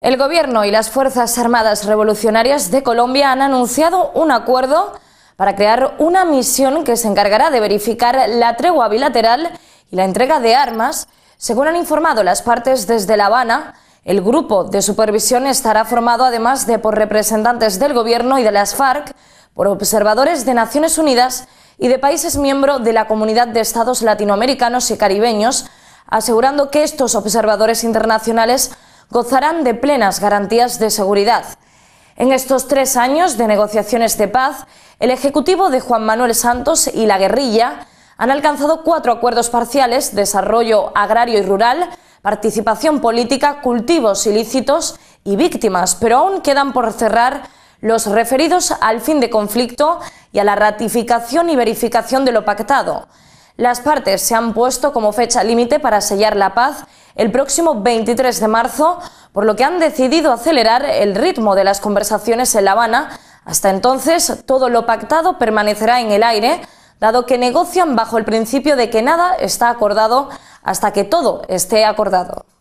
El Gobierno y las Fuerzas Armadas Revolucionarias de Colombia han anunciado un acuerdo para crear una misión que se encargará de verificar la tregua bilateral y la entrega de armas. Según han informado las partes desde La Habana, el grupo de supervisión estará formado además de por representantes del Gobierno y de las FARC, por observadores de Naciones Unidas y de países miembros de la Comunidad de Estados Latinoamericanos y Caribeños, asegurando que estos observadores internacionales gozarán de plenas garantías de seguridad. En estos tres años de negociaciones de paz, el Ejecutivo de Juan Manuel Santos y la guerrilla han alcanzado cuatro acuerdos parciales, desarrollo agrario y rural, participación política, cultivos ilícitos y víctimas, pero aún quedan por cerrar los referidos al fin de conflicto y a la ratificación y verificación de lo pactado. Las partes se han puesto como fecha límite para sellar la paz el próximo 23 de marzo, por lo que han decidido acelerar el ritmo de las conversaciones en La Habana. Hasta entonces, todo lo pactado permanecerá en el aire, dado que negocian bajo el principio de que nada está acordado hasta que todo esté acordado.